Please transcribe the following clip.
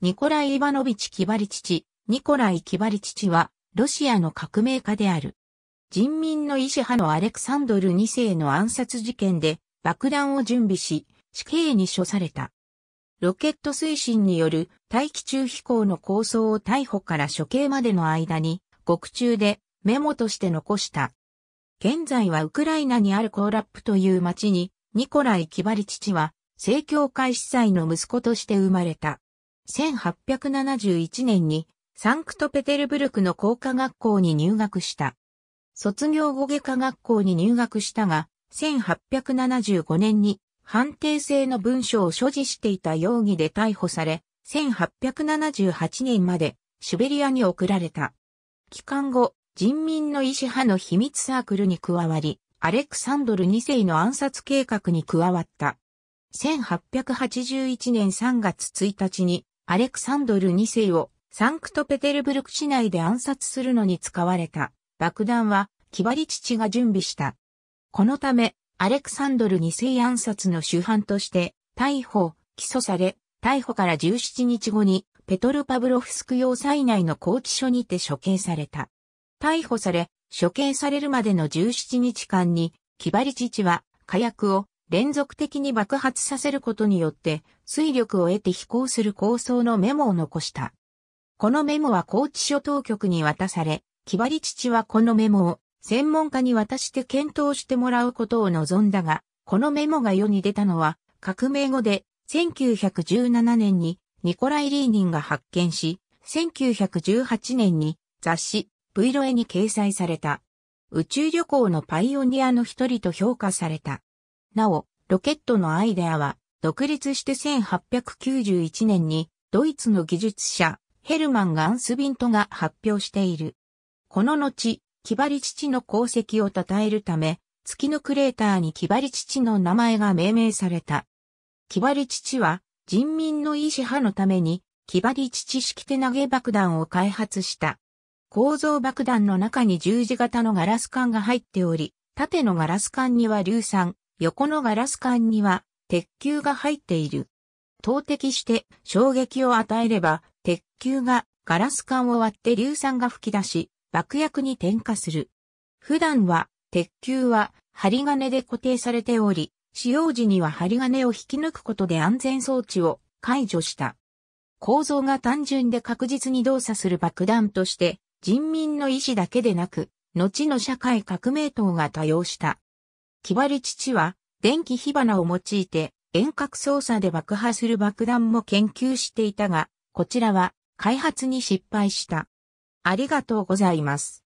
ニコライ・イバノビチ・キバリチチ、ニコライ・キバリチチは、ロシアの革命家である。人民の意志派のアレクサンドル2世の暗殺事件で、爆弾を準備し、死刑に処された。ロケット推進による大気中飛行の構想を逮捕から処刑までの間に、獄中でメモとして残した。現在はウクライナにあるコーラップという町に、ニコライ・キバリ父は、正教会司祭の息子として生まれた。1871年にサンクトペテルブルクの工科学校に入学した。卒業後外科学校に入学したが、1875年に判定性の文書を所持していた容疑で逮捕され、1878年までシベリアに送られた。帰還後、人民の意志派の秘密サークルに加わり、アレクサンドル2世の暗殺計画に加わった。1881年3月1日にアレクサンドル2世をサンクトペテルブルク市内で暗殺するのに使われた爆弾はキバリ父が準備した。このため、アレクサンドル2世暗殺の主犯として逮捕、起訴され、逮捕から17日後にペトルパブロフスク要塞内の拘置所にて処刑された。逮捕され、処刑されるまでの17日間に、キバリ父は火薬を連続的に爆発させることによって水力を得て飛行する構想のメモを残した。このメモは高知諸当局に渡され、木張父はこのメモを専門家に渡して検討してもらうことを望んだが、このメモが世に出たのは革命後で1917年にニコライ・リーニンが発見し、1918年に雑誌 V ロエに掲載された。宇宙旅行のパイオニアの一人と評価された。なお、ロケットのアイデアは、独立して1891年に、ドイツの技術者、ヘルマン・ガンスビントが発表している。この後、キバリ父の功績を称えるため、月のクレーターにキバリ父の名前が命名された。キバリ父は、人民の意志派のために、キバリ父式手投げ爆弾を開発した。構造爆弾の中に十字型のガラス管が入っており、縦のガラス管には硫酸、横のガラス管には鉄球が入っている。投擲して衝撃を与えれば、鉄球がガラス管を割って硫酸が吹き出し、爆薬に点火する。普段は、鉄球は針金で固定されており、使用時には針金を引き抜くことで安全装置を解除した。構造が単純で確実に動作する爆弾として、人民の意志だけでなく、後の社会革命等が多用した。木割り父は、電気火花を用いて、遠隔操作で爆破する爆弾も研究していたが、こちらは開発に失敗した。ありがとうございます。